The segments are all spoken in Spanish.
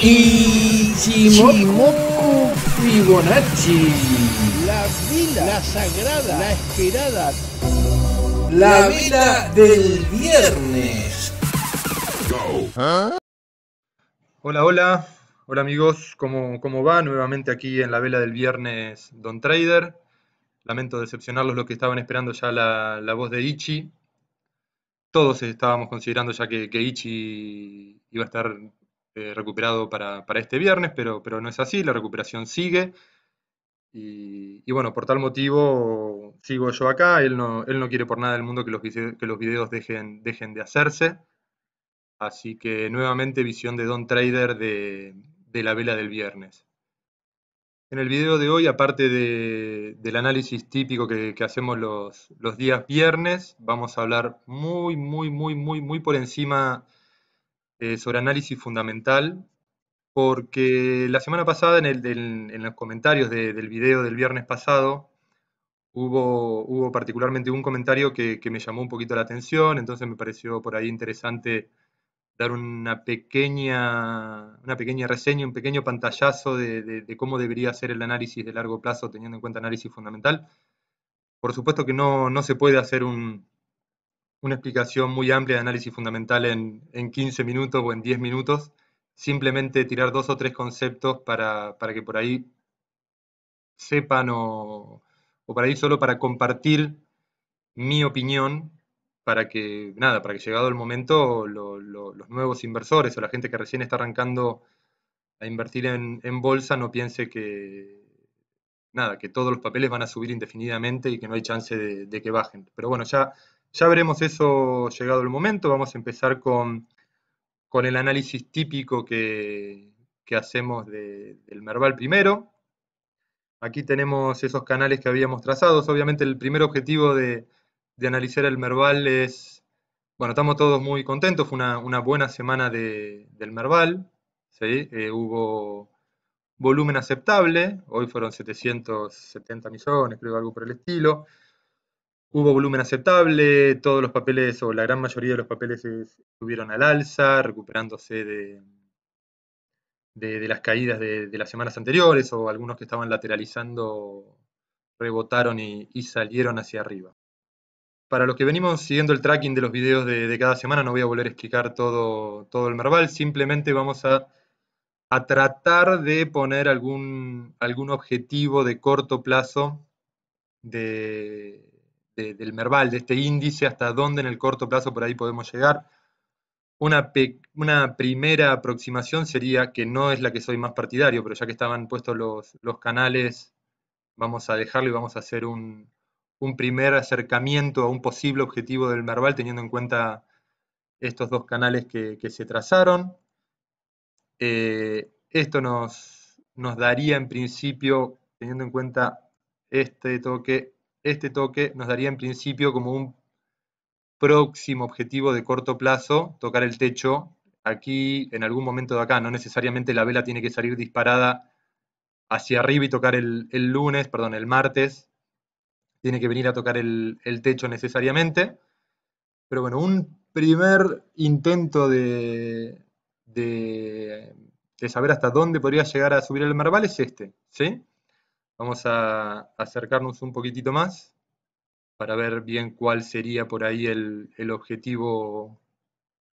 Ichimoku Fibonacci. La vida, la sagrada, la esperada. La vida del viernes. Hola, hola. Hola amigos, ¿Cómo, va? Nuevamente aquí en la vela del viernes Don Trader. Lamento decepcionarlos los que estaban esperando ya la, voz de Ichi. Todos estábamos considerando ya que Ichi iba a estar eh, recuperado para, este viernes, pero, no es así, la recuperación sigue. Y, bueno, por tal motivo sigo yo acá, él no, quiere por nada del mundo que los, que videos dejen, de hacerse. Así que nuevamente visión de Don Trader de, la vela del viernes. En el video de hoy, aparte del análisis típico que, hacemos los, los, días viernes, vamos a hablar muy, muy, muy, muy, muy por encima eh, sobre análisis fundamental, porque la semana pasada en, los comentarios del video del viernes pasado hubo, particularmente un comentario que, me llamó un poquito la atención, entonces me pareció por ahí interesante dar una pequeña, una pequeña reseña, un pequeño pantallazo de, cómo debería ser el análisis de largo plazo teniendo en cuenta análisis fundamental. Por supuesto que no, no se puede hacer un, una explicación muy amplia de análisis fundamental en, 15 minutos o en 10 minutos, simplemente tirar dos o tres conceptos para, que por ahí sepan o, para ahí solo para compartir mi opinión para que, nada, para que llegado el momento los nuevos inversores o la gente que recién está arrancando a invertir en, bolsa no piense que, nada, que todos los papeles van a subir indefinidamente y que no hay chance de que bajen. Pero bueno, ya ya veremos eso llegado el momento. Vamos a empezar con, el análisis típico que, hacemos del Merval primero. Aquí tenemos esos canales que habíamos trazado, Obviamente el primer objetivo de, analizar el Merval es... Bueno, estamos todos muy contentos. Fue una, buena semana del Merval. Eh, hubo volumen aceptable. Hoy fueron 770 millones, creo, algo por el estilo hubo volumen aceptable, todos los papeles o la gran mayoría de los papeles estuvieron al alza, recuperándose de, de, las caídas de, las semanas anteriores o algunos que estaban lateralizando rebotaron y, salieron hacia arriba. Para los que venimos siguiendo el tracking de los videos de, cada semana, no voy a volver a explicar todo, todo el Merval, simplemente vamos a, a tratar de poner algún, algún objetivo de corto plazo de, del Merval, de este índice, hasta dónde en el corto plazo por ahí podemos llegar. Una, una, primera aproximación sería, que no es la que soy más partidario, pero ya que estaban puestos los, canales, vamos a dejarlo y vamos a hacer un, primer acercamiento a un posible objetivo del Merval, teniendo en cuenta estos dos canales que, se trazaron. Eh, esto nos, nos daría en principio, teniendo en cuenta este toque, este toque nos daría en principio como un próximo objetivo de corto plazo, tocar el techo aquí en algún momento de acá. No necesariamente la vela tiene que salir disparada hacia arriba y tocar el, lunes, perdón, el martes. Tiene que venir a tocar el, techo necesariamente. Pero bueno, un primer intento de, de, saber hasta dónde podría llegar a subir el marval es este, ¿sí? Vamos a acercarnos un poquitito más para ver bien cuál sería por ahí el, objetivo,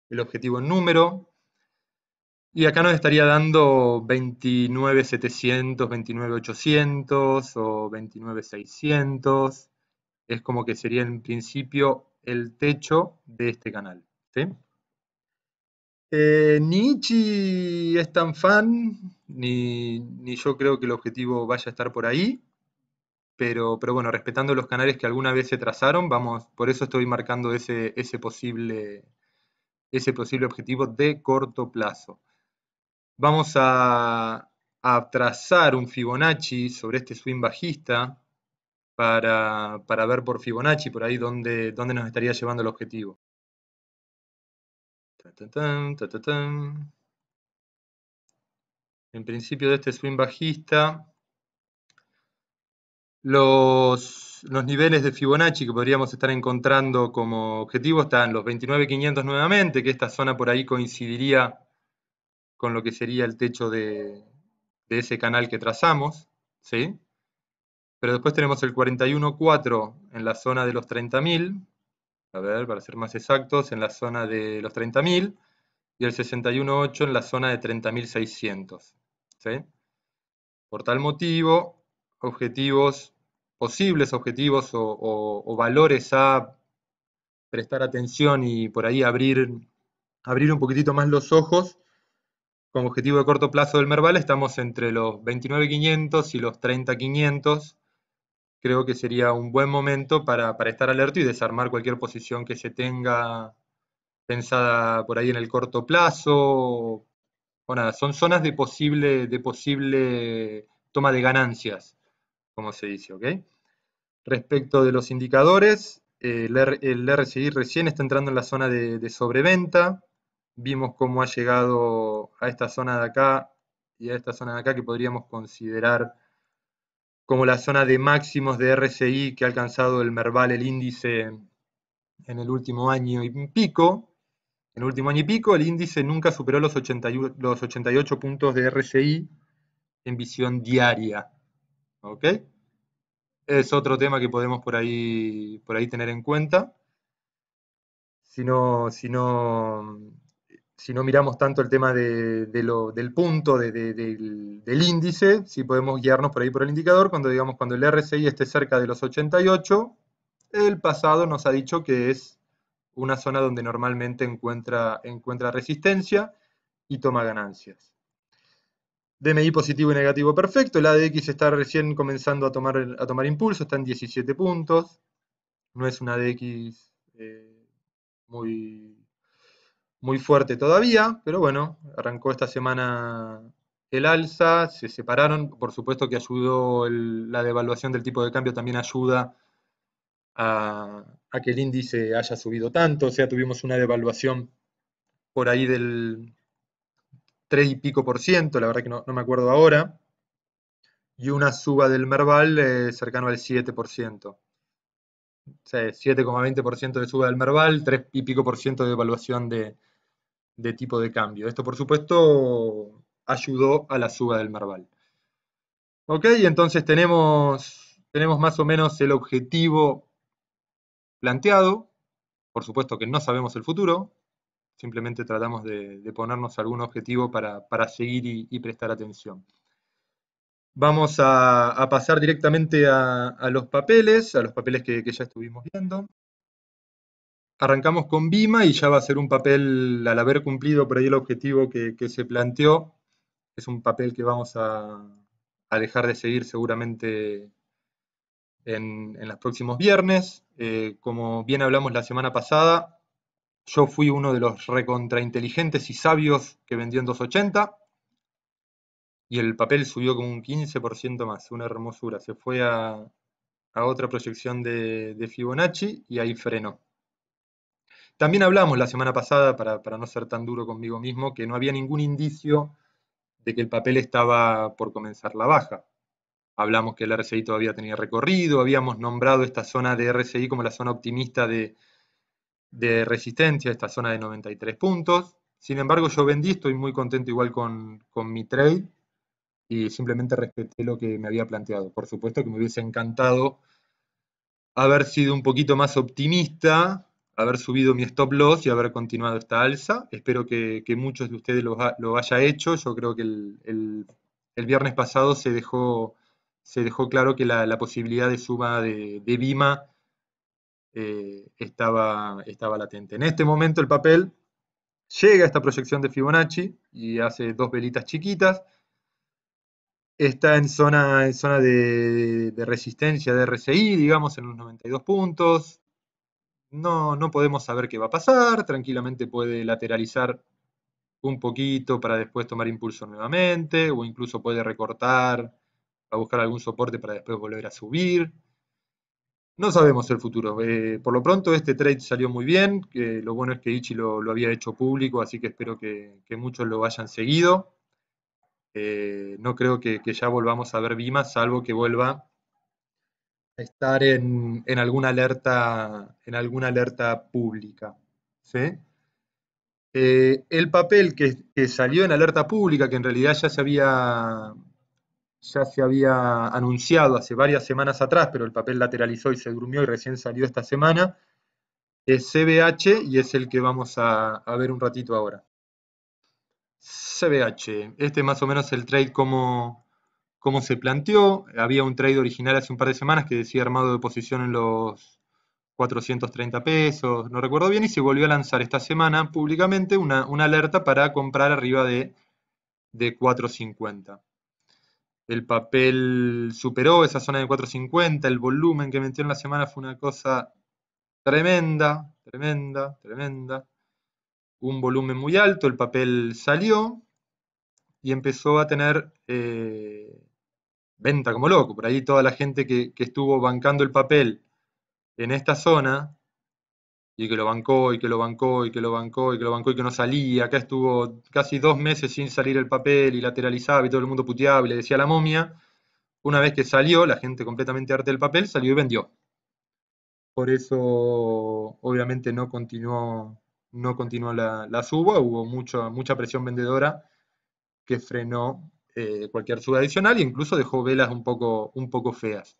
el objetivo en número. Y acá nos estaría dando 29,700, 29,800 o 29,600. Es como que sería en principio el techo de este canal. ¿sí? Eh, ni es tan fan, ni, yo creo que el objetivo vaya a estar por ahí. Pero, bueno, respetando los canales que alguna vez se trazaron, vamos, por eso estoy marcando ese, posible, objetivo de corto plazo. Vamos a, trazar un Fibonacci sobre este swing bajista para, ver por Fibonacci, por ahí dónde nos estaría llevando el objetivo en principio de este swing bajista, los, niveles de Fibonacci que podríamos estar encontrando como objetivo están los 29.500 nuevamente, que esta zona por ahí coincidiría con lo que sería el techo de, de ese canal que trazamos, ¿sí? Pero después tenemos el 41.4 en la zona de los 30.000, a ver, para ser más exactos, en la zona de los 30.000 y el 61.8 en la zona de 30.600. Por tal motivo, objetivos, posibles objetivos o, valores a prestar atención y por ahí abrir, abrir un poquitito más los ojos. Como objetivo de corto plazo del Merval estamos entre los 29.500 y los 30.500 creo que sería un buen momento para, estar alerta y desarmar cualquier posición que se tenga pensada por ahí en el corto plazo. son zonas de posible, de posible toma de ganancias, como se dice, ¿ok? Respecto de los indicadores, eh, el, RCI recién está entrando en la zona de sobreventa. Vimos cómo ha llegado a esta zona de acá y a esta zona de acá que podríamos considerar como la zona de máximos de RCI que ha alcanzado el Merval, el índice, en el último año y pico. En el último año y pico, el índice nunca superó los, 88 puntos de RCI en visión diaria. ¿Ok? Es otro tema que podemos por ahí, por ahí tener en cuenta. Si si no si no miramos tanto el tema de, del punto, del, índice, si podemos guiarnos por ahí por el indicador, cuando digamos cuando el RSI esté cerca de los 88, el pasado nos ha dicho que es una zona donde normalmente encuentra, encuentra resistencia y toma ganancias. DMI positivo y negativo perfecto, el ADX está recién comenzando a tomar, a tomar impulso, está en 17 puntos, no es una ADX eh, muy muy fuerte todavía, pero bueno, arrancó esta semana el alza, se separaron, por supuesto que ayudó la devaluación del tipo de cambio, también ayuda a, que el índice haya subido tanto, o sea, tuvimos una devaluación por ahí del 3 y pico por ciento, la verdad que no, me acuerdo ahora, y una suba del Merval eh, cercano al 7 por ciento. 7,20% de suba del Merval, 3 y pico por ciento de devaluación de, de tipo de cambio. Esto, por supuesto, ayudó a la suba del marval. Ok, entonces tenemos, tenemos más o menos el objetivo planteado. Por supuesto que no sabemos el futuro, simplemente tratamos de, ponernos algún objetivo para, seguir y, prestar atención. Vamos a, pasar directamente a, los papeles, a los papeles que ya estuvimos viendo arrancamos con Bima y ya va a ser un papel, al haber cumplido por ahí el objetivo que, se planteó, es un papel que vamos a, dejar de seguir seguramente en, los próximos viernes. Eh, como bien hablamos la semana pasada, yo fui uno de los recontrainteligentes y sabios que vendió en 280 y el papel subió como un 15% más, una hermosura. Se fue a, otra proyección de Fibonacci y ahí frenó. También hablamos la semana pasada, para, no ser tan duro conmigo mismo, que no había ningún indicio de que el papel estaba por comenzar la baja. Hablamos que el RSI todavía tenía recorrido, habíamos nombrado esta zona de RSI como la zona optimista de, resistencia, esta zona de 93 puntos. Sin embargo, yo vendí, estoy muy contento igual con, con mi trade y simplemente respeté lo que me había planteado. Por supuesto que me hubiese encantado haber sido un poquito más optimista haber subido mi stop loss y haber continuado esta alza. Espero que, muchos de ustedes lo, haya hecho. Yo creo que el, viernes pasado se dejó, se dejó claro que la, posibilidad de suma de, Bima eh, estaba, estaba latente. En este momento el papel llega a esta proyección de Fibonacci y hace dos velitas chiquitas. Está en zona, en zona de, resistencia de RSI, digamos, en unos 92 puntos no, podemos saber qué va a pasar, tranquilamente puede lateralizar un poquito para después tomar impulso nuevamente, o incluso puede recortar a buscar algún soporte para después volver a subir. No sabemos el futuro. Eh, por lo pronto este trade salió muy bien, que lo bueno es que Ichi lo, había hecho público, así que espero que, muchos lo hayan seguido. Eh, no creo que, que, ya volvamos a ver Bima, salvo que vuelva estar en, alguna, alerta, en alguna alerta pública. Eh, el papel que, que, salió en alerta pública, que en realidad ya se, había, ya se había anunciado hace varias semanas atrás, pero el papel lateralizó y se durmió y recién salió esta semana, es CBH y es el que vamos a, a ver un ratito ahora. CBH, este es más o menos el trade como, cómo se planteó. Había un trade original hace un par de semanas que decía armado de posición en los 430 pesos, no recuerdo bien, y se volvió a lanzar esta semana públicamente una, alerta para comprar arriba de, de 450. El papel superó esa zona de 450, el volumen que metió en la semana fue una cosa tremenda, tremenda, tremenda. Un volumen muy alto, el papel salió y empezó a tener eh, venta como loco. Por ahí toda la gente que, estuvo bancando el papel en esta zona y que lo bancó y que lo bancó y que lo bancó y que lo bancó y que no salía. Acá estuvo casi dos meses sin salir el papel y lateralizaba y todo el mundo puteaba y le decía la momia. Una vez que salió, la gente completamente arte del papel, salió y vendió. Por eso, obviamente, no continuó, no continuó la, la suba, hubo mucha presión vendedora que frenó eh, cualquier suba adicional e incluso dejó velas un poco, un poco feas.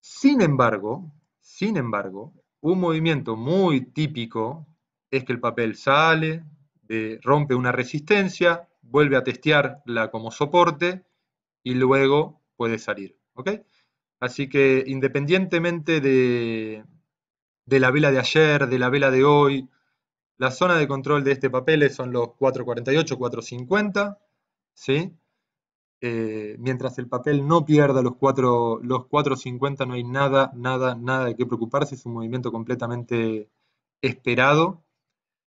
Sin embargo, sin embargo, un movimiento muy típico es que el papel sale, eh, rompe una resistencia, vuelve a testearla como soporte y luego puede salir. Así que independientemente de, la vela de ayer, de la vela de hoy, la zona de control de este papel son los 448, 450, ¿sí? Eh, mientras el papel no pierda los 4, los 4.50, no hay nada, nada, nada de qué preocuparse, es un movimiento completamente esperado.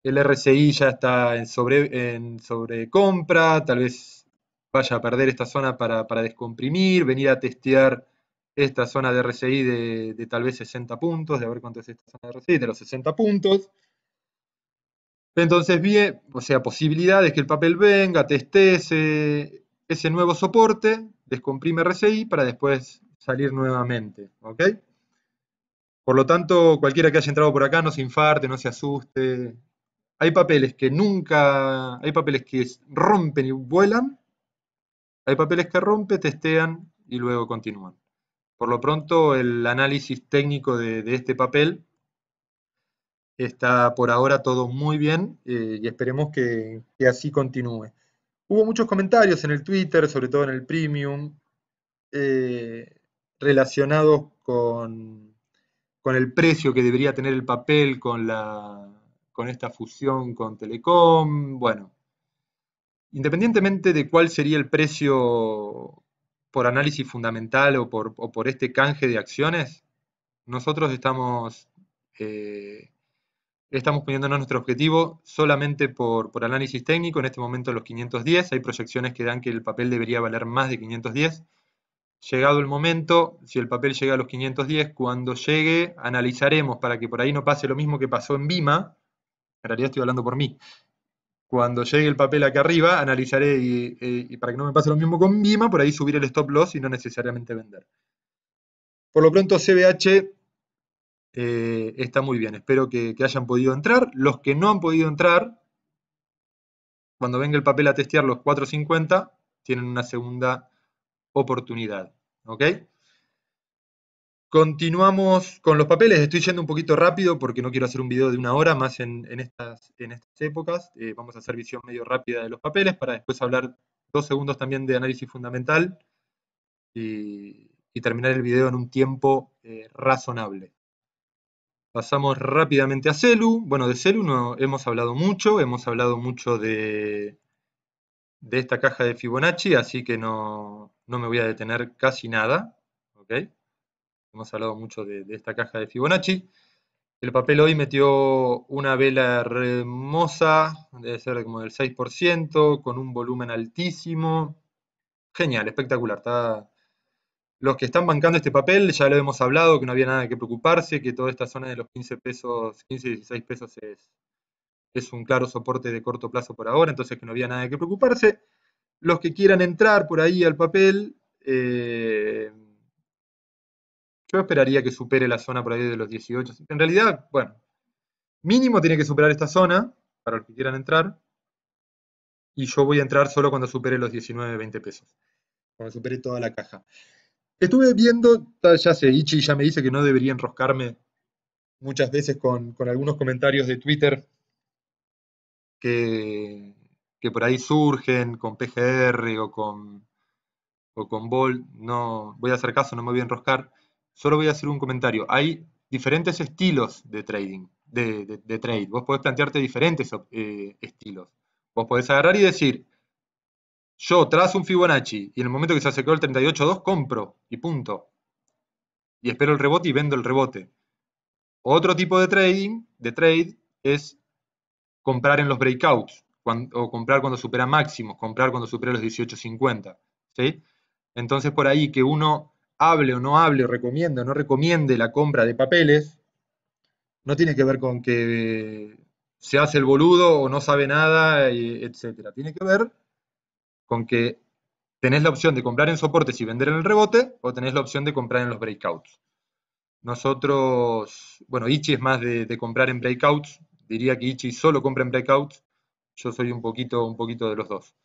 El RCI ya está en, sobre, en sobrecompra, tal vez vaya a perder esta zona para, descomprimir, venir a testear esta zona de RCI de, tal vez 60 puntos, de ver cuánto es esta zona de RCI de los 60 puntos. Entonces, bien, o sea, posibilidades que el papel venga, testese, ese nuevo soporte, descomprime RSI para después salir nuevamente. ¿ok? Por lo tanto, cualquiera que haya entrado por acá no se infarte, no se asuste. Hay papeles que nunca, hay papeles que rompen y vuelan, hay papeles que rompen, testean y luego continúan. Por lo pronto, el análisis técnico de, este papel está por ahora todo muy bien eh, y esperemos que así continúe. Hubo muchos comentarios en el Twitter, sobre todo en el Premium, eh, relacionados con, el precio que debería tener el papel con, la, con esta fusión con Telecom. Bueno, independientemente de cuál sería el precio por análisis fundamental o por, este canje de acciones, nosotros estamos eh, Estamos poniéndonos nuestro objetivo solamente por, análisis técnico, en este momento los 510, hay proyecciones que dan que el papel debería valer más de 510. Llegado el momento, si el papel llega a los 510, cuando llegue analizaremos para que por ahí no pase lo mismo que pasó en Bima, en realidad estoy hablando por mí, cuando llegue el papel acá arriba analizaré y, y para que no me pase lo mismo con Bima, por ahí subir el stop loss y no necesariamente vender. Por lo pronto CBH eh, está muy bien. Espero que, hayan podido entrar. Los que no han podido entrar, cuando venga el papel a testear los 4.50, tienen una segunda oportunidad. ¿Ok? Continuamos con los papeles. Estoy yendo un poquito rápido porque no quiero hacer un video de una hora más en, estas, en estas, épocas. Eh, vamos a hacer visión medio rápida de los papeles para después hablar dos segundos también de análisis fundamental y, terminar el video en un tiempo eh, razonable. Pasamos rápidamente a Celu. Bueno, de Celu no hemos hablado mucho, hemos hablado mucho de, de esta caja de Fibonacci, así que no, no me voy a detener casi nada. Hemos hablado mucho de, de, esta caja de Fibonacci. El papel hoy metió una vela hermosa, debe ser como del 6%, con un volumen altísimo. Genial, espectacular. Está, los que están bancando este papel, ya lo hemos hablado, que no había nada que preocuparse, que toda esta zona de los 15 pesos, 15 y 16 pesos es, es un claro soporte de corto plazo por ahora, entonces que no había nada que preocuparse. Los que quieran entrar por ahí al papel, eh, yo esperaría que supere la zona por ahí de los 18. En realidad, bueno, mínimo tiene que superar esta zona para los que quieran entrar. Y yo voy a entrar solo cuando supere los 19, 20 pesos. Cuando supere toda la caja. Estuve viendo, ya sé, Ichi ya me dice que no debería enroscarme muchas veces con, algunos comentarios de Twitter que, por ahí surgen con PGR o con, o con Bolt. No voy a hacer caso, no me voy a enroscar. Solo voy a hacer un comentario. Hay diferentes estilos de trading, de, trade. Vos podés plantearte diferentes eh, estilos. Vos podés agarrar y decir, yo trazo un Fibonacci y en el momento que se acercó el 38.2 compro y punto. Y espero el rebote y vendo el rebote. Otro tipo de trading, de trade, es comprar en los breakouts o comprar cuando supera máximos, comprar cuando supera los 18.50. ¿sí? Entonces por ahí que uno hable o no hable, o recomiende o no recomiende la compra de papeles, no tiene que ver con que se hace el boludo o no sabe nada, eh, etc. Tiene que ver con que tenés la opción de comprar en soportes y vender en el rebote o tenés la opción de comprar en los breakouts. Nosotros, bueno, Ichi es más de, comprar en breakouts, diría que Ichi solo compra en breakouts, yo soy un poquito, un poquito de los dos.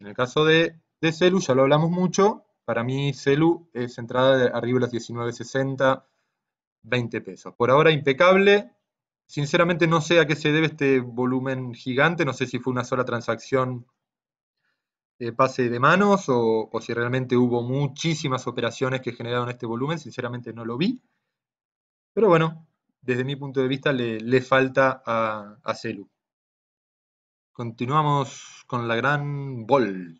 En el caso de, Celu, ya lo hablamos mucho, para mí Celu es entrada de arriba de los 19.60, 20 pesos. Por ahora impecable, sinceramente no sé a qué se debe este volumen gigante, no sé si fue una sola transacción eh, pase de manos o, si realmente hubo muchísimas operaciones que generaron este volumen, sinceramente no lo vi. Pero bueno, desde mi punto de vista le, falta a, Celu. Continuamos con la gran Volt.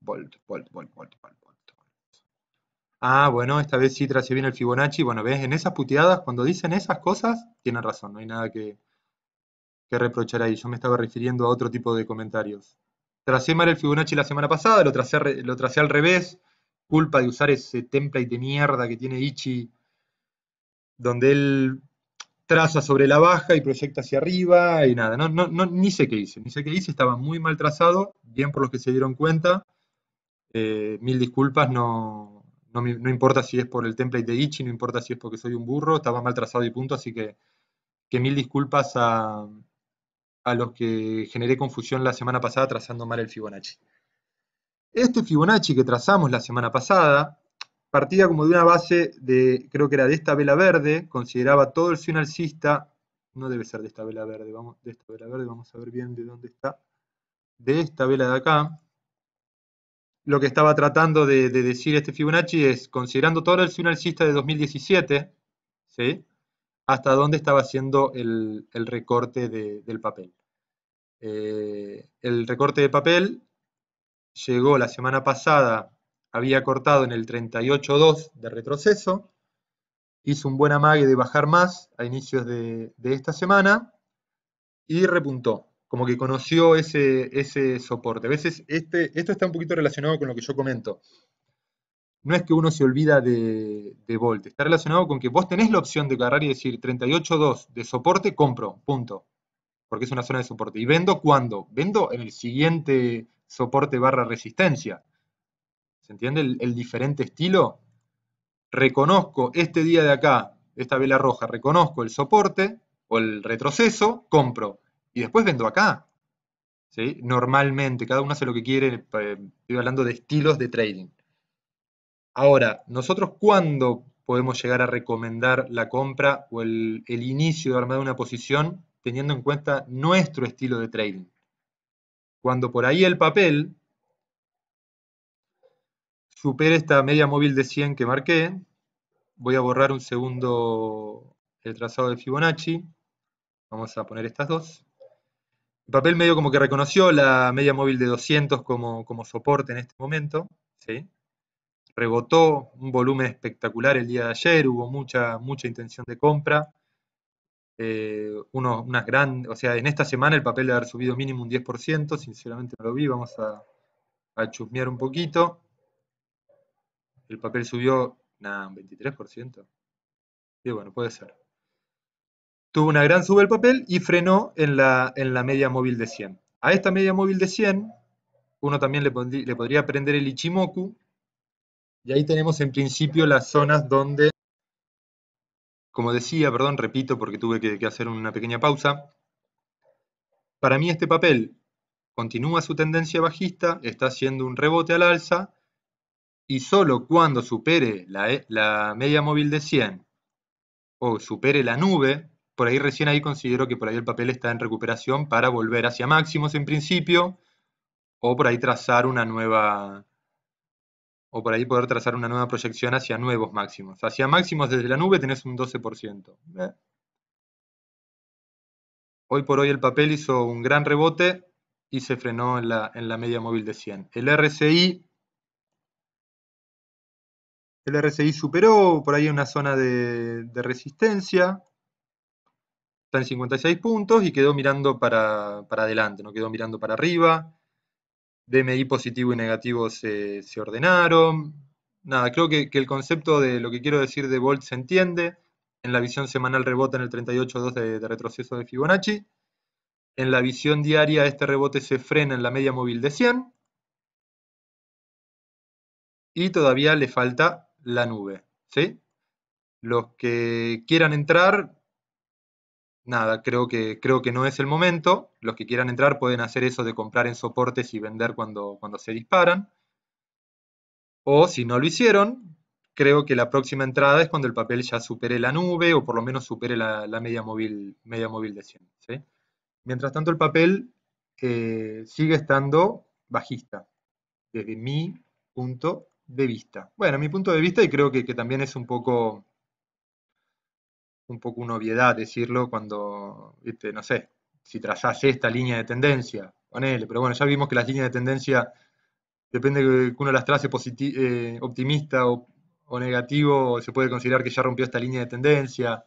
Volt, Volt, Volt, Volt, Ah, bueno, esta vez sí trase bien el Fibonacci. Bueno, ves, en esas puteadas, cuando dicen esas cosas, tienen razón, no hay nada que, que reprochar ahí. Yo me estaba refiriendo a otro tipo de comentarios. Tracé mal el Fibonacci la semana pasada, lo tracé, lo al revés. Culpa de usar ese template de mierda que tiene Ichi, donde él traza sobre la baja y proyecta hacia arriba y nada, no, ni sé qué hice, ni sé qué hice, estaba muy mal trazado, bien por los que se dieron cuenta, eh, mil disculpas, no, no, importa si es por el template de Ichi, no importa si es porque soy un burro, estaba mal trazado y punto, así que, que mil disculpas a, a los que generé confusión la semana pasada trazando mal el Fibonacci. Este Fibonacci que trazamos la semana pasada partía como de una base de, creo que era de esta vela verde, consideraba todo el signo alcista, no debe ser de esta vela verde, vamos, de esta vela verde, vamos a ver bien de dónde está, de esta vela de acá, lo que estaba tratando de, decir este Fibonacci es, considerando todo el signo alcista de 2017, ¿sí? hasta dónde estaba haciendo el, recorte del papel. Eh, el recorte de papel llegó la semana pasada, había cortado en el 38.2 de retroceso, hizo un buen amague de bajar más a inicios de, esta semana y repuntó, como que conoció ese, ese soporte. A veces este, esto está un poquito relacionado con lo que yo comento. No es que uno se olvida de, de está relacionado con que vos tenés la opción de agarrar y decir 38.2 de soporte, compro, punto porque es una zona de soporte. ¿Y vendo cuándo? Vendo en el siguiente soporte barra resistencia. ¿Se entiende el, diferente estilo? Reconozco este día de acá, esta vela roja, reconozco el soporte o el retroceso, compro y después vendo acá. ¿Sí? Normalmente, cada uno hace lo que quiere, eh, estoy hablando de estilos de trading. Ahora, nosotros cuándo podemos llegar a recomendar la compra o el, inicio de de una posición teniendo en cuenta nuestro estilo de trading. Cuando por ahí el papel supere esta media móvil de 100 que marqué, voy a borrar un segundo el trazado de Fibonacci, vamos a poner estas dos. El papel medio como que reconoció la media móvil de 200 como, soporte en este momento, rebotó un volumen espectacular el día de ayer, hubo mucha, mucha intención de compra, eh, unas grandes, o sea, en esta semana el papel de haber subido mínimo un 10%, sinceramente no lo vi, vamos a, chusmear un poquito. El papel subió, nada, un 23%. sí, bueno, puede ser. Tuvo una gran suba el papel y frenó en la, en la media móvil de 100. A esta media móvil de 100, uno también le, le podría prender el Ichimoku, y ahí tenemos en principio las zonas donde como decía, perdón, repito porque tuve que, hacer una pequeña pausa, para mí este papel continúa su tendencia bajista, está haciendo un rebote al alza y solo cuando supere la, eh, media móvil de 100 o supere la nube, por ahí recién ahí considero que por ahí el papel está en recuperación para volver hacia máximos en principio o por ahí trazar una nueva, o por ahí poder trazar una nueva proyección hacia nuevos máximos. Hacia máximos desde la nube tenés un 12%. Hoy por hoy el papel hizo un gran rebote y se frenó en la, media móvil de 100. El RSI, el superó por ahí una zona de, resistencia, está en 56 puntos y quedó mirando para, para adelante, no quedó mirando para arriba. DMI positivo y negativo se, ordenaron. Nada, creo que, el concepto de lo que quiero decir de Volt se entiende. En la visión semanal rebota en el 38.2 de, de retroceso de Fibonacci. En la visión diaria este rebote se frena en la media móvil de 100. Y todavía le falta la nube. ¿sí? Los que quieran entrar, nada, creo que, creo que no es el momento. Los que quieran entrar pueden hacer eso de comprar en soportes y vender cuando, cuando se disparan. O si no lo hicieron, creo que la próxima entrada es cuando el papel ya supere la nube o por lo menos supere la, media, móvil, media móvil de 100. Mientras tanto, el papel eh, sigue estando bajista, desde mi punto de vista. Bueno, mi punto de vista, y creo que también es un poco un poco una obviedad decirlo cuando, no sé, si trazás esta línea de tendencia, con él, pero bueno, ya vimos que las líneas de tendencia, depende de que uno las trace eh, optimista o, negativo, se puede considerar que ya rompió esta línea de tendencia.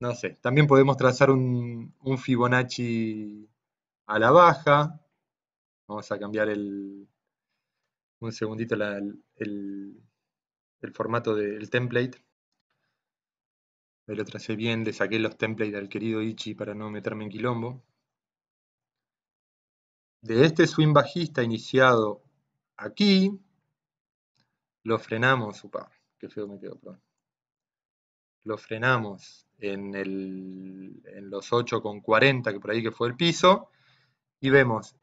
No sé, también podemos trazar un, Fibonacci a la baja. Vamos a cambiar el, un segundito el, formato del template. Ahí lo tracé bien, le saqué los templates al querido Ichi para no meterme en quilombo. De este swing bajista iniciado aquí, lo frenamos, upa, qué feo me quedó, perdón. Lo frenamos en, los 8,40, que por ahí que fue el piso, y vemos,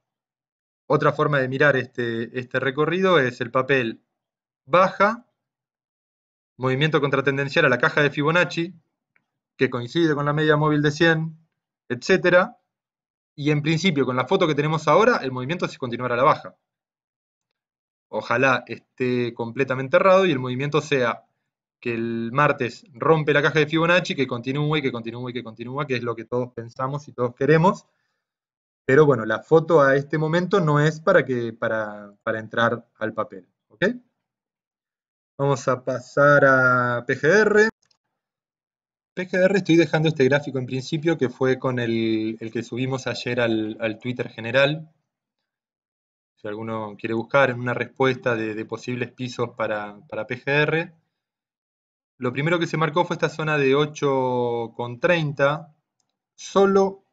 otra forma de mirar este, este recorrido es el papel baja, movimiento contratendencial a la caja de Fibonacci, que coincide con la media móvil de 100, etc. Y en principio, con la foto que tenemos ahora, el movimiento se continuará a la baja. Ojalá esté completamente errado y el movimiento sea que el martes rompe la caja de Fibonacci, que continúe, que continúe, que continúa, que es lo que todos pensamos y todos queremos. Pero bueno, la foto a este momento no es para, que, para entrar al papel. ¿ok? Vamos a pasar a PGR. PGR estoy dejando este gráfico en principio que fue con el, que subimos ayer al, Twitter general. Si alguno quiere buscar una respuesta de, posibles pisos para, PGR. Lo primero que se marcó fue esta zona de 8,30 solo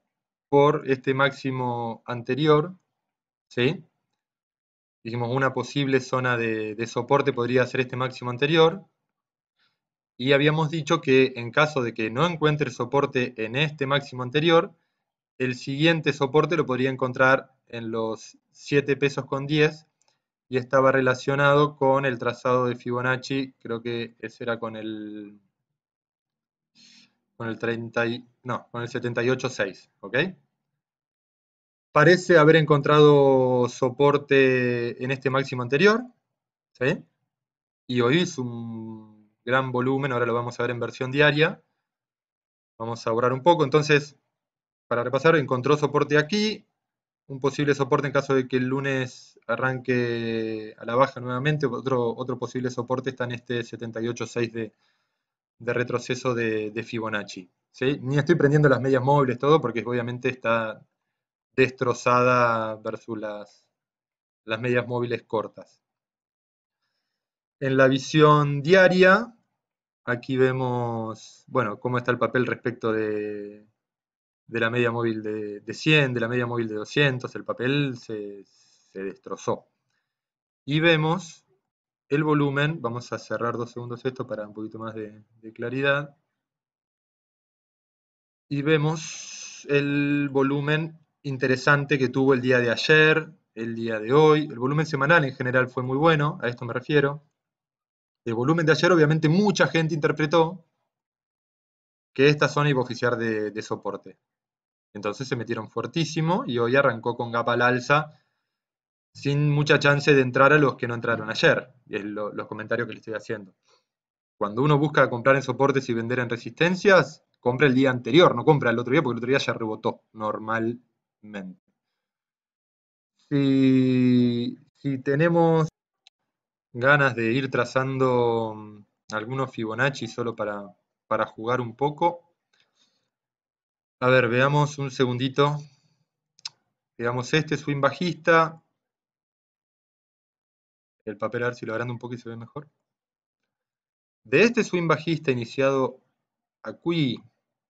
por este máximo anterior. ¿sí? Dijimos una posible zona de, de soporte podría ser este máximo anterior y habíamos dicho que en caso de que no encuentre soporte en este máximo anterior, el siguiente soporte lo podría encontrar en los 7 pesos con 10 y estaba relacionado con el trazado de Fibonacci, creo que ese era con el con el 30 no, con el 78.6, ¿ok? Parece haber encontrado soporte en este máximo anterior, ¿sí? Y hoy es un gran volumen, ahora lo vamos a ver en versión diaria. Vamos a ahorrar un poco, entonces, para repasar, encontró soporte aquí, un posible soporte en caso de que el lunes arranque a la baja nuevamente, otro, otro posible soporte está en este 78.6 de, retroceso de, Fibonacci. Ni estoy prendiendo las medias móviles, todo, porque obviamente está destrozada versus las, las medias móviles cortas. En la visión diaria, Aquí vemos, bueno, cómo está el papel respecto de, la media móvil de, 100, de la media móvil de 200, el papel se, destrozó. Y vemos el volumen, vamos a cerrar dos segundos esto para un poquito más de claridad. Y vemos el volumen interesante que tuvo el día de ayer, el día de hoy. El volumen semanal en general fue muy bueno, a esto me refiero. El volumen de ayer, obviamente mucha gente interpretó que esta zona iba a oficiar de, soporte. Entonces se metieron fuertísimo y hoy arrancó con gapa al alza sin mucha chance de entrar a los que no entraron ayer. Es los comentarios que le estoy haciendo. Cuando uno busca comprar en soportes y vender en resistencias, compra el día anterior, no compra el otro día, porque el otro día ya rebotó normalmente. Si, si tenemos ganas de ir trazando mm, algunos Fibonacci solo para, jugar un poco. A ver, veamos un segundito. Veamos este swing bajista. El papel a ver si lo agrando un poco y se ve mejor. De este swing bajista iniciado aquí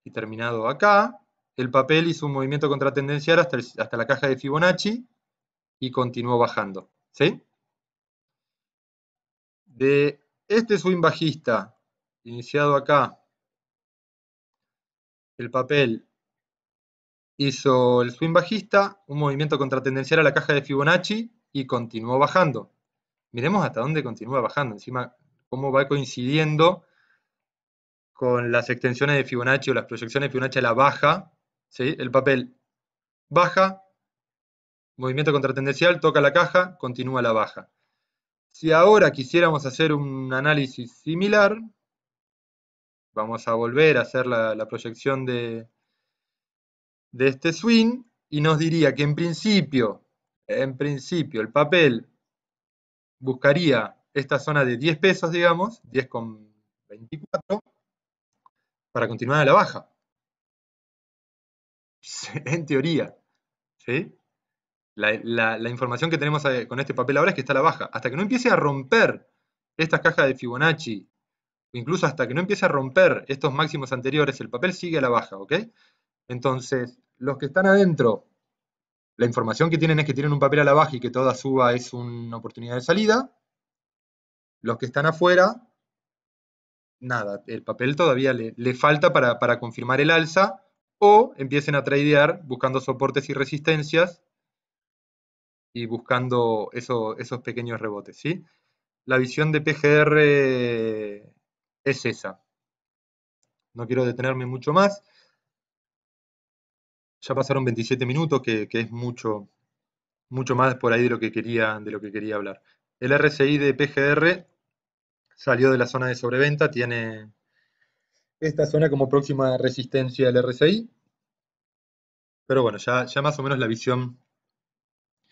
y terminado acá, el papel hizo un movimiento contratendencial hasta, hasta la caja de Fibonacci y continuó bajando. ¿Sí? de este swing bajista, iniciado acá, el papel hizo el swing bajista, un movimiento contratendencial a la caja de Fibonacci y continuó bajando. Miremos hasta dónde continúa bajando, encima cómo va coincidiendo con las extensiones de Fibonacci o las proyecciones de Fibonacci a la baja, ¿sí? el papel baja, movimiento contratendencial, toca la caja, continúa la baja. Si ahora quisiéramos hacer un análisis similar, vamos a volver a hacer la, proyección de, de este swing y nos diría que en principio, en principio el papel buscaría esta zona de 10 pesos, digamos, 10,24, para continuar a la baja. en teoría, ¿sí? la, información que tenemos eh, con este papel ahora es que está a la baja. Hasta que no empiece a romper estas cajas de Fibonacci, incluso hasta que no empiece a romper estos máximos anteriores, el papel sigue a la baja, ¿ok? Entonces, los que están adentro, la información que tienen es que tienen un papel a la baja y que toda suba es una oportunidad de salida. Los que están afuera, nada, el papel todavía le, falta para, para confirmar el alza o empiecen a tradear buscando soportes y resistencias y buscando esos pequeños rebotes, ¿sí? La visión de PGR es esa. No quiero detenerme mucho más. Ya pasaron 27 minutos, que, es mucho, mucho más por ahí de lo, que quería, de lo que quería hablar. El RSI de PGR salió de la zona de sobreventa, tiene esta zona como próxima resistencia al RSI. Pero bueno, ya, ya más o menos la visión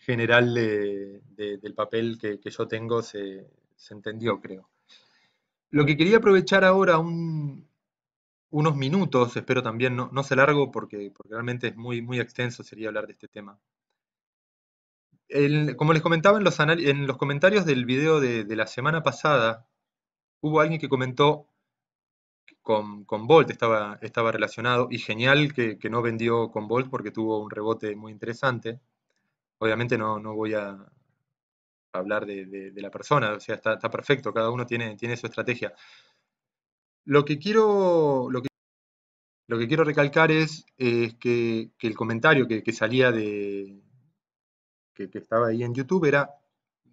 general del papel que, yo tengo se, entendió, creo. Lo que quería aprovechar ahora unos minutos, espero también no, no se largo porque, porque, realmente es muy, muy extenso sería hablar de este tema. como les comentaba en los, en los comentarios del video de, la semana pasada, hubo alguien que comentó con, con Volt, estaba, estaba relacionado, y genial que, que no vendió con Volt porque tuvo un rebote muy interesante obviamente no, no voy a hablar de, la persona, o sea, está, perfecto, cada uno tiene, tiene su estrategia. Lo que quiero, lo lo que quiero recalcar es, es que, el comentario que, salía de, que, estaba ahí en YouTube era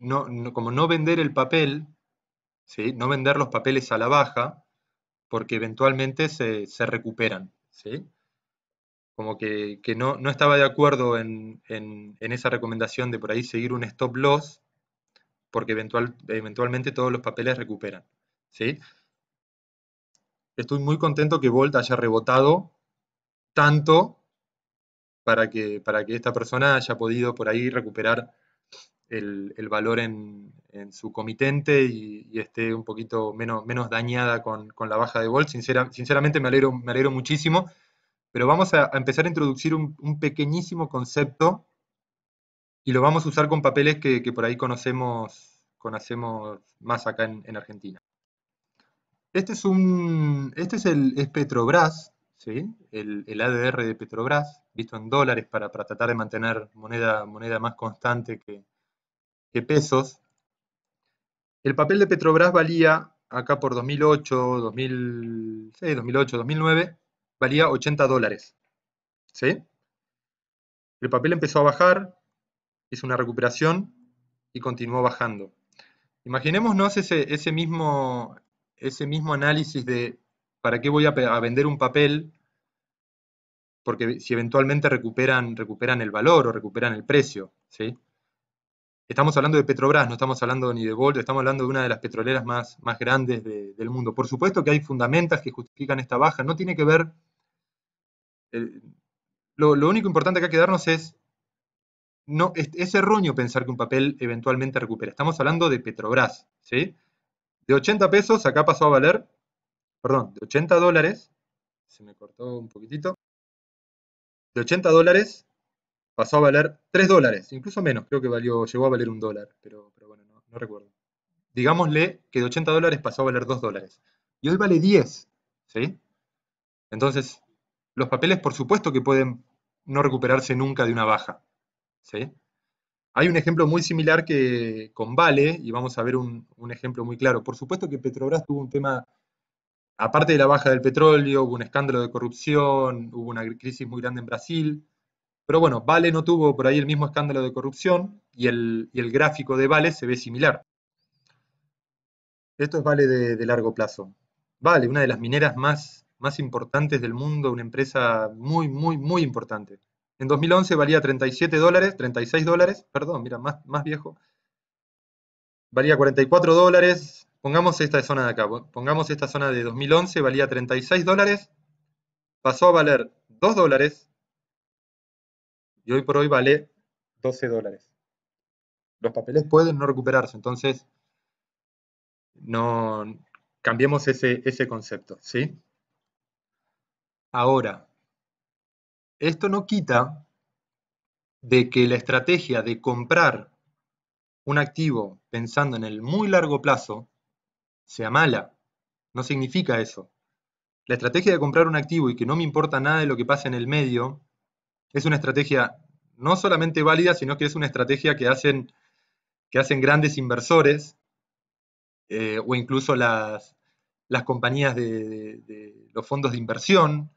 no, como no vender el papel, ¿sí? no vender los papeles a la baja, porque eventualmente se, se recuperan. ¿sí? como que, no, estaba de acuerdo en, esa recomendación de por ahí seguir un stop loss, porque eventual, eventualmente todos los papeles recuperan. ¿sí? Estoy muy contento que Volt haya rebotado tanto para que, para que esta persona haya podido por ahí recuperar el, valor en, su comitente y, esté un poquito menos, menos dañada con, la baja de Volt. sinceramente me alegro, me alegro muchísimo pero vamos a, empezar a introducir un, pequeñísimo concepto y lo vamos a usar con papeles que, por ahí conocemos, conocemos más acá en, Argentina. Este es, un, este es el Petrobras, ¿sí? el, ADR de Petrobras, visto en dólares para, tratar de mantener moneda, moneda más constante que, que, pesos. El papel de Petrobras valía acá por 2008, 2006, 2008, 2009, valía 80 dólares. ¿Sí? El papel empezó a bajar, hizo una recuperación y continuó bajando. Imaginémonos ese, ese, mismo, ese mismo análisis de para qué voy a, vender un papel, porque si eventualmente recuperan, recuperan el valor o recuperan el precio. ¿sí? Estamos hablando de Petrobras, no estamos hablando ni de Volt, estamos hablando de una de las petroleras más, más grandes del mundo. Por supuesto que hay fundamentas que justifican esta baja, no tiene que ver lo, único importante que hay que darnos es, no, es, erróneo pensar que un papel eventualmente recupera. Estamos hablando de Petrobras, ¿sí? De 80 pesos acá pasó a valer, perdón, de 80 dólares, se me cortó un poquitito, de 80 dólares pasó a valer 3 dólares, incluso menos, creo que valió, llegó a valer un dólar, pero, bueno, no, recuerdo. Digámosle que de 80 dólares pasó a valer 2 dólares. Y hoy vale 10, ¿sí? Entonces, los papeles, por supuesto, que pueden no recuperarse nunca de una baja. Hay un ejemplo muy similar que con Vale, y vamos a ver un, ejemplo muy claro. Por supuesto que Petrobras tuvo un tema, aparte de la baja del petróleo, hubo un escándalo de corrupción, hubo una crisis muy grande en Brasil, pero bueno, Vale no tuvo por ahí el mismo escándalo de corrupción y el, gráfico de Vale se ve similar. Esto es Vale de largo plazo. Vale, una de las mineras más más importantes del mundo, una empresa muy, muy, muy importante. En 2011 valía 37 dólares, 36 dólares, perdón, mira, más, más viejo. Valía 44 dólares. Pongamos esta zona de acá, pongamos esta zona de 2011, valía 36 dólares, pasó a valer 2 dólares y hoy por hoy vale 12 dólares. Los papeles pueden no recuperarse, entonces no cambiemos ese, ese concepto, ¿sí? Ahora, esto no quita de que la estrategia de comprar un activo pensando en el muy largo plazo sea mala. No significa eso. La estrategia de comprar un activo y que no me importa nada de lo que pase en el medio es una estrategia no solamente válida, sino que es una estrategia que hacen, grandes inversores eh, o incluso las, compañías de los fondos de inversión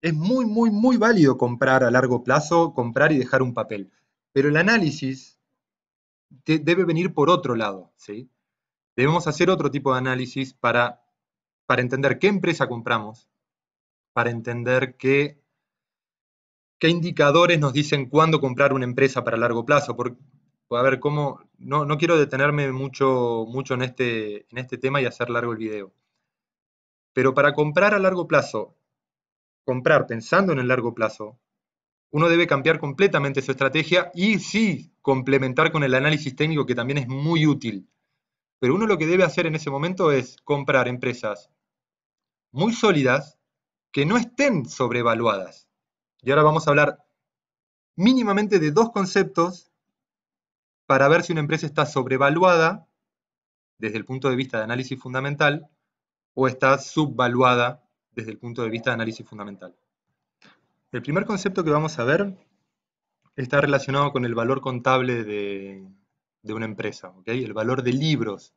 es muy, muy, muy válido comprar a largo plazo, comprar y dejar un papel. Pero el análisis debe venir por otro lado. ¿sí? Debemos hacer otro tipo de análisis para, para entender qué empresa compramos, para entender qué, qué indicadores nos dicen cuándo comprar una empresa para largo plazo. a ver, cómo, no, quiero detenerme mucho, mucho en, este, en este tema y hacer largo el video. Pero para comprar a largo plazo comprar pensando en el largo plazo, uno debe cambiar completamente su estrategia y sí complementar con el análisis técnico que también es muy útil. Pero uno lo que debe hacer en ese momento es comprar empresas muy sólidas que no estén sobrevaluadas. Y ahora vamos a hablar mínimamente de dos conceptos para ver si una empresa está sobrevaluada desde el punto de vista de análisis fundamental o está subvaluada desde el punto de vista de análisis fundamental. El primer concepto que vamos a ver está relacionado con el valor contable de, una empresa, el valor de libros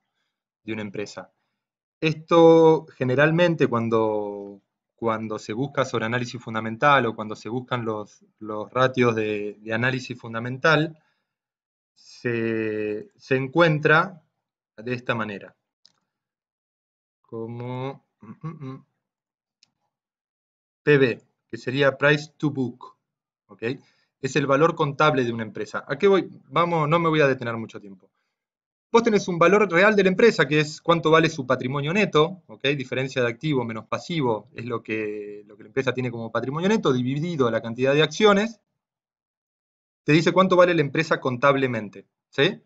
de una empresa. Esto generalmente cuando, cuando se busca sobre análisis fundamental o cuando se buscan los, ratios de, análisis fundamental, se, encuentra de esta manera. Como... Mm, mm, mm, PB, que sería Price to Book, ¿ok? Es el valor contable de una empresa. ¿A qué voy? Vamos, no me voy a detener mucho tiempo. Vos tenés un valor real de la empresa, que es cuánto vale su patrimonio neto, ¿ok? Diferencia de activo menos pasivo es lo que, lo la empresa tiene como patrimonio neto, dividido la cantidad de acciones. Te dice cuánto vale la empresa contablemente, ¿sí?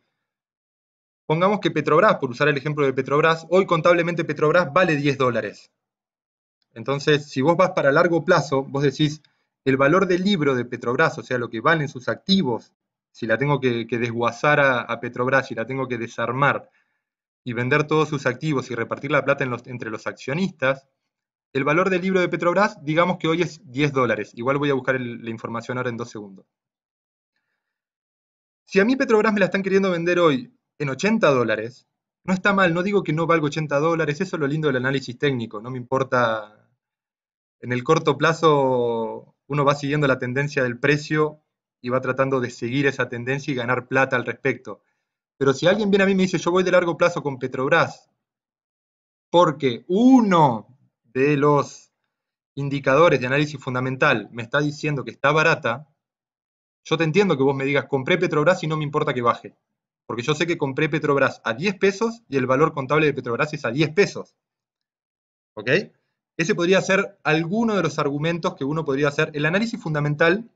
Pongamos que Petrobras, por usar el ejemplo de Petrobras, hoy contablemente Petrobras vale 10 dólares, entonces, si vos vas para largo plazo, vos decís, el valor del libro de Petrobras, o sea, lo que valen sus activos, si la tengo que, desguazar a, Petrobras, si la tengo que desarmar y vender todos sus activos y repartir la plata entre los accionistas, el valor del libro de Petrobras, digamos que hoy es 10 dólares. Igual voy a buscar la información ahora en dos segundos. Si a mí Petrobras me la están queriendo vender hoy en 80 dólares, no está mal, no digo que no valga 80 dólares, eso es lo lindo del análisis técnico, no me importa en el corto plazo uno va siguiendo la tendencia del precio y va tratando de seguir esa tendencia y ganar plata al respecto. Pero si alguien viene a mí y me dice, yo voy de largo plazo con Petrobras, porque uno de los indicadores de análisis fundamental me está diciendo que está barata, yo te entiendo que vos me digas, compré Petrobras y no me importa que baje. Porque yo sé que compré Petrobras a 10 pesos y el valor contable de Petrobras es a 10 pesos. ¿Ok? Ese podría ser alguno de los argumentos que uno podría hacer. El análisis fundamental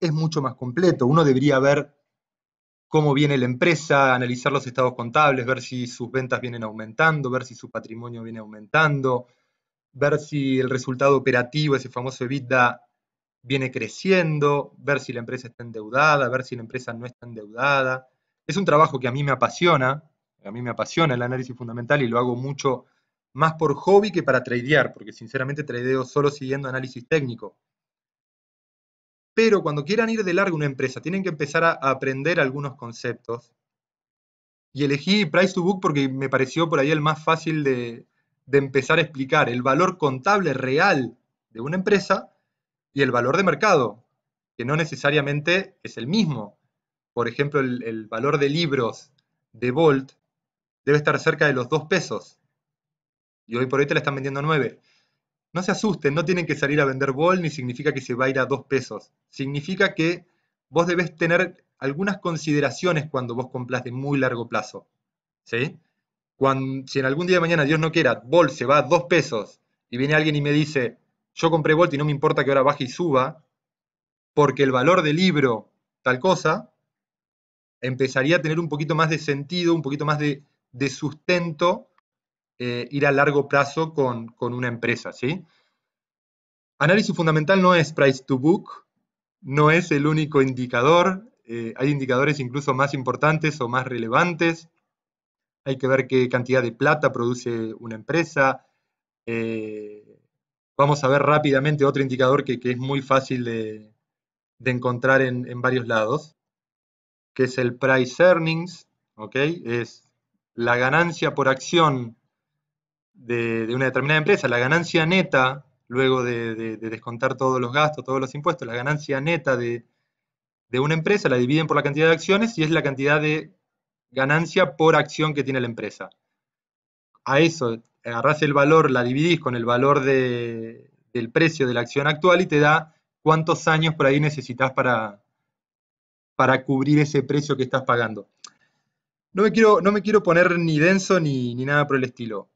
es mucho más completo. Uno debería ver cómo viene la empresa, analizar los estados contables, ver si sus ventas vienen aumentando, ver si su patrimonio viene aumentando, ver si el resultado operativo, ese famoso EBITDA, viene creciendo, ver si la empresa está endeudada, ver si la empresa no está endeudada. Es un trabajo que a mí me apasiona, a mí me apasiona el análisis fundamental y lo hago mucho más por hobby que para tradear, porque sinceramente tradeo solo siguiendo análisis técnico. Pero cuando quieran ir de largo una empresa, tienen que empezar a aprender algunos conceptos. Y elegí Price to Book porque me pareció por ahí el más fácil de, empezar a explicar el valor contable real de una empresa y el valor de mercado, que no necesariamente es el mismo. Por ejemplo, el, valor de libros de Volt debe estar cerca de los dos pesos, y hoy por hoy te la están vendiendo a 9. No se asusten, no tienen que salir a vender bol ni significa que se va a ir a 2 pesos. Significa que vos debés tener algunas consideraciones cuando vos compras de muy largo plazo. ¿sí? Cuando, si en algún día de mañana, Dios no quiera, bol se va a dos pesos y viene alguien y me dice, yo compré bol y no me importa que ahora baje y suba, porque el valor del libro, tal cosa, empezaría a tener un poquito más de sentido, un poquito más de, de sustento eh, ir a largo plazo con, una empresa, ¿sí? Análisis fundamental no es price to book, no es el único indicador, eh, hay indicadores incluso más importantes o más relevantes, hay que ver qué cantidad de plata produce una empresa, eh, vamos a ver rápidamente otro indicador que, es muy fácil de, encontrar en, varios lados, que es el price earnings, ¿ok? Es la ganancia por acción de, una determinada empresa, la ganancia neta, luego de, descontar todos los gastos, todos los impuestos, la ganancia neta de, una empresa la dividen por la cantidad de acciones y es la cantidad de ganancia por acción que tiene la empresa. A eso agarrás el valor, la dividís con el valor del precio de la acción actual y te da cuántos años por ahí necesitas para, para cubrir ese precio que estás pagando. No me quiero, no me quiero poner ni denso ni nada por el estilo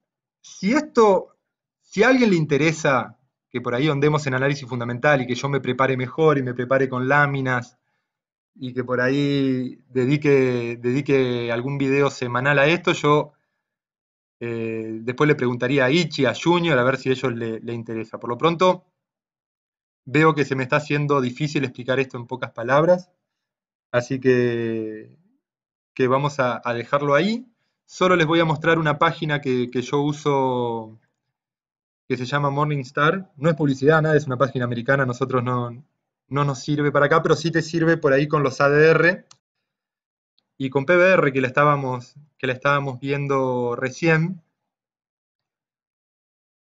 si esto, si a alguien le interesa que por ahí andemos en análisis fundamental y que yo me prepare mejor y me prepare con láminas y que por ahí dedique, dedique algún video semanal a esto, yo eh, después le preguntaría a Ichi, a Junior, a ver si a ellos le, interesa. Por lo pronto, veo que se me está haciendo difícil explicar esto en pocas palabras, así que, que vamos a dejarlo ahí. Solo les voy a mostrar una página que, yo uso que se llama Morningstar. No es publicidad, nada, es una página americana, nosotros no, nos sirve para acá, pero sí te sirve por ahí con los ADR y con PBR que la estábamos, que la estábamos viendo recién.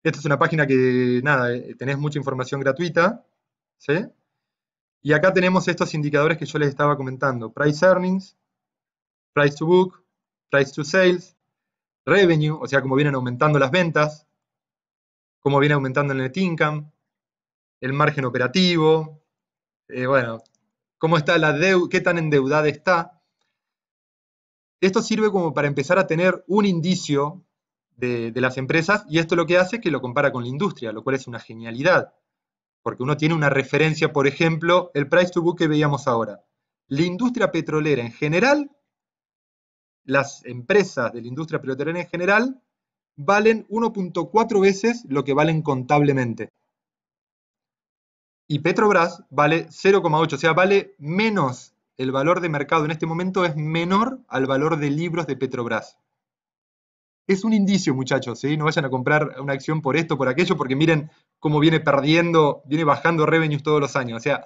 Esta es una página que, nada, eh, tenés mucha información gratuita, ¿sí? Y acá tenemos estos indicadores que yo les estaba comentando. Price Earnings, Price to Book, price to sales, revenue, o sea, cómo vienen aumentando las ventas, cómo viene aumentando el net income, el margen operativo, eh, bueno, cómo está la deuda, qué tan endeudada está. Esto sirve como para empezar a tener un indicio de, de, las empresas y esto lo que hace es que lo compara con la industria, lo cual es una genialidad, porque uno tiene una referencia, por ejemplo, el price to book que veíamos ahora. La industria petrolera en general las empresas de la industria petrolera en general valen 1.4 veces lo que valen contablemente. Y Petrobras vale 0,8, o sea, vale menos, el valor de mercado en este momento es menor al valor de libros de Petrobras. Es un indicio, muchachos, no vayan a comprar una acción por esto, por aquello, porque miren cómo viene perdiendo, viene bajando revenues todos los años. O sea,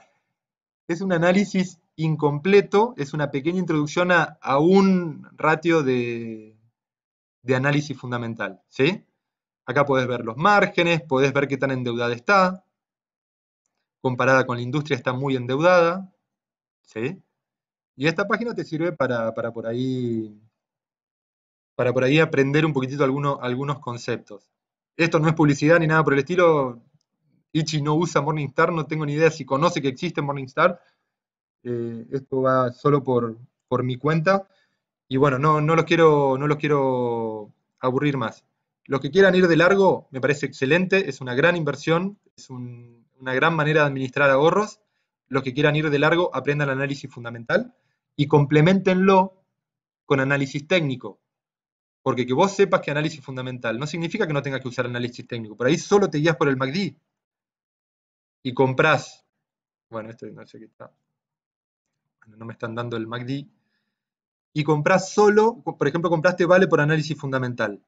es un análisis incompleto, es una pequeña introducción a, un ratio de, análisis fundamental. ¿sí? Acá podés ver los márgenes, podés ver qué tan endeudada está, comparada con la industria está muy endeudada. Y esta página te sirve para, por ahí para por ahí aprender un poquitito algunos conceptos. Esto no es publicidad ni nada por el estilo, Ichi no usa Morningstar, no tengo ni idea si conoce que existe Morningstar. Eh, esto va solo por, mi cuenta. Y bueno, no, no, los quiero, no los quiero aburrir más. Los que quieran ir de largo, me parece excelente, es una gran inversión, es una gran manera de administrar ahorros. Los que quieran ir de largo, aprendan el análisis fundamental y complementenlo con análisis técnico. Porque que vos sepas que análisis fundamental no significa que no tengas que usar análisis técnico. Por ahí solo te guías por el MACD y compras, bueno, esto no sé qué está, no me están dando el MACD, y compras solo, por ejemplo, compraste vale por análisis fundamental.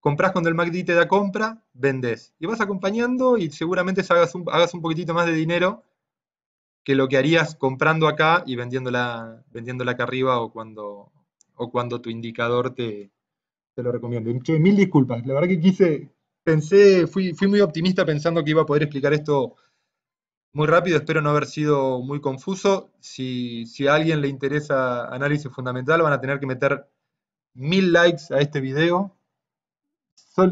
Compras cuando el MACD te da compra, vendes. Y vas acompañando y seguramente hagas un, hagas un poquitito más de dinero que lo que harías comprando acá y vendiéndola, acá arriba o cuando, o cuando tu indicador te, te lo recomiendo. mil disculpas, la verdad que quise, pensé, fui, fui muy optimista pensando que iba a poder explicar esto muy rápido, espero no haber sido muy confuso. Si, si a alguien le interesa análisis fundamental, van a tener que meter mil likes a este video.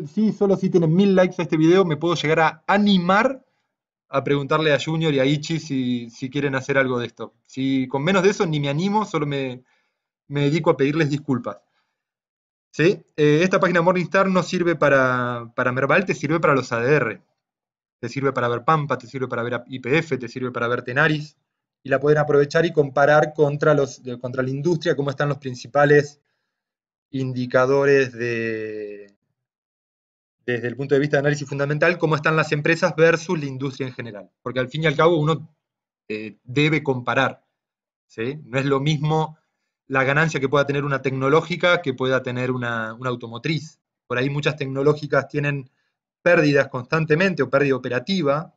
sí, solo si tienen mil likes a este video, me puedo llegar a animar a preguntarle a Junior y a Ichi si, quieren hacer algo de esto. Si con menos de eso ni me animo, solo me, dedico a pedirles disculpas. ¿Sí? Eh, esta página Morningstar no sirve para, para sirve para los ADR te sirve para ver Pampa, te sirve para ver IPF, te sirve para ver Tenaris, y la pueden aprovechar y comparar contra, los, contra la industria, cómo están los principales indicadores de, desde el punto de vista de análisis fundamental, cómo están las empresas versus la industria en general. Porque al fin y al cabo uno eh, debe comparar. ¿sí? No es lo mismo la ganancia que pueda tener una tecnológica que pueda tener una automotriz. Por ahí muchas tecnológicas tienen pérdidas constantemente o pérdida operativa.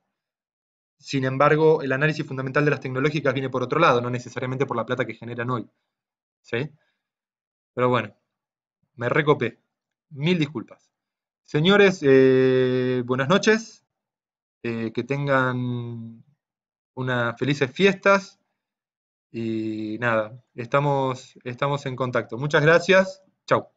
Sin embargo, el análisis fundamental de las tecnológicas viene por otro lado, no necesariamente por la plata que generan hoy. ¿Sí? Pero bueno, me recopé. Mil disculpas. Señores, eh, buenas noches. Eh, que tengan unas felices fiestas. Y nada, estamos, estamos en contacto. Muchas gracias. Chau.